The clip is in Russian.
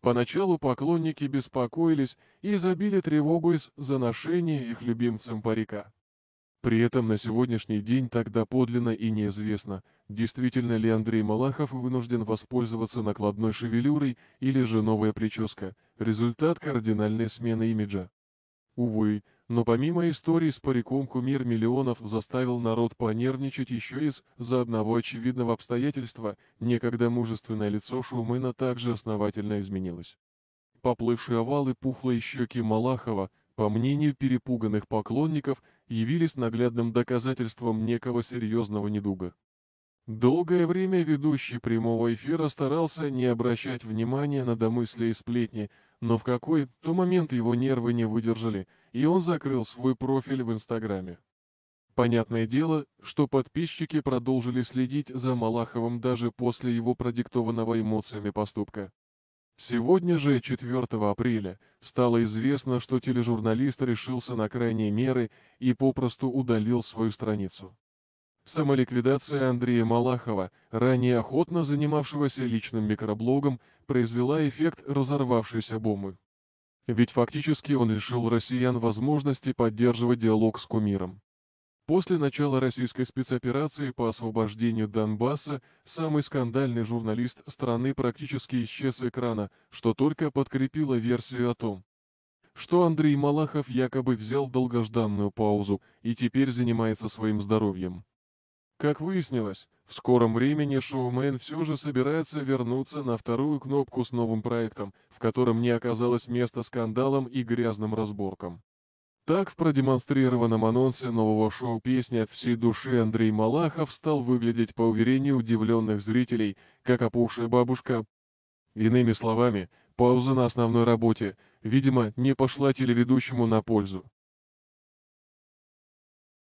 Поначалу поклонники беспокоились и забили тревогу из-за ношения их любимцем парика. При этом на сегодняшний день тогда подлинно и неизвестно, действительно ли Андрей Малахов вынужден воспользоваться накладной шевелюрой или же новая прическа, результат кардинальной смены имиджа. Увы, но помимо истории с париком кумир миллионов заставил народ понервничать еще из-за одного очевидного обстоятельства, некогда мужественное лицо Шумына также основательно изменилось. Поплывшие овалы пухлые щеки Малахова, по мнению перепуганных поклонников, явились наглядным доказательством некого серьезного недуга. Долгое время ведущий прямого эфира старался не обращать внимания на домыслие и сплетни, но в какой-то момент его нервы не выдержали, и он закрыл свой профиль в Инстаграме. Понятное дело, что подписчики продолжили следить за Малаховым даже после его продиктованного эмоциями поступка. Сегодня же, 4 апреля, стало известно, что тележурналист решился на крайние меры и попросту удалил свою страницу. Самоликвидация Андрея Малахова, ранее охотно занимавшегося личным микроблогом, произвела эффект разорвавшейся бомбы. Ведь фактически он лишил россиян возможности поддерживать диалог с кумиром. После начала российской спецоперации по освобождению Донбасса самый скандальный журналист страны практически исчез с экрана, что только подкрепило версию о том, что Андрей Малахов якобы взял долгожданную паузу и теперь занимается своим здоровьем. Как выяснилось, в скором времени шоумен все же собирается вернуться на вторую кнопку с новым проектом, в котором не оказалось места скандалам и грязным разборкам. Так в продемонстрированном анонсе нового шоу песни от всей души Андрей Малахов стал выглядеть по уверению удивленных зрителей, как опухшая бабушка. Иными словами, пауза на основной работе, видимо, не пошла телеведущему на пользу.